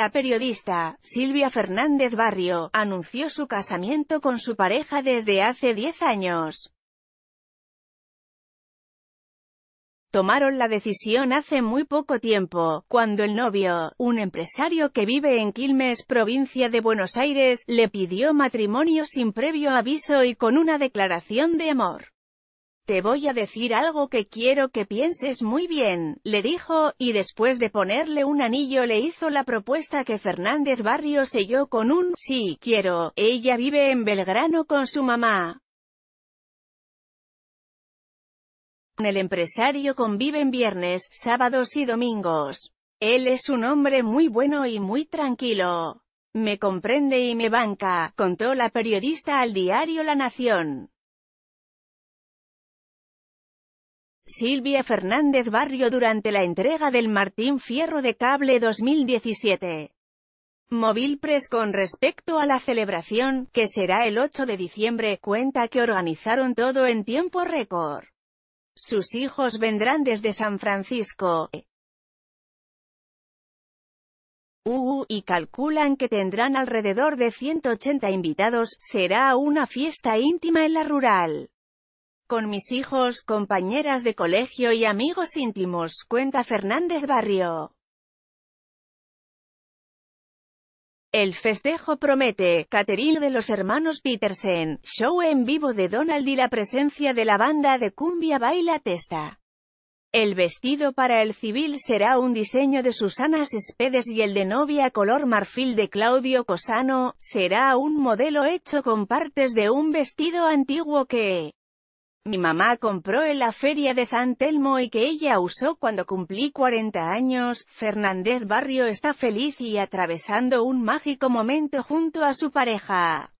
La periodista, Silvia Fernández Barrio, anunció su casamiento con su pareja desde hace 10 años. Tomaron la decisión hace muy poco tiempo, cuando el novio, un empresario que vive en Quilmes, provincia de Buenos Aires, le pidió matrimonio sin previo aviso y con una declaración de amor. Te voy a decir algo que quiero que pienses muy bien, le dijo, y después de ponerle un anillo le hizo la propuesta que Fernández Barrio selló con un «sí, quiero». Ella vive en Belgrano con su mamá. El empresario convive en viernes, sábados y domingos. Él es un hombre muy bueno y muy tranquilo. Me comprende y me banca, contó la periodista al diario La Nación. Silvia Fernández Barrio durante la entrega del Martín Fierro de Cable 2017. Móvil Press con respecto a la celebración, que será el 8 de diciembre, cuenta que organizaron todo en tiempo récord. Sus hijos vendrán desde San Francisco. Uh, y calculan que tendrán alrededor de 180 invitados, será una fiesta íntima en la rural con mis hijos, compañeras de colegio y amigos íntimos, cuenta Fernández Barrio. El festejo promete, Cateril de los hermanos Petersen, show en vivo de Donald y la presencia de la banda de cumbia Baila Testa. El vestido para el civil será un diseño de Susana Spedes y el de novia color marfil de Claudio Cosano, será un modelo hecho con partes de un vestido antiguo que mi mamá compró en la feria de San Telmo y que ella usó cuando cumplí 40 años. Fernández Barrio está feliz y atravesando un mágico momento junto a su pareja.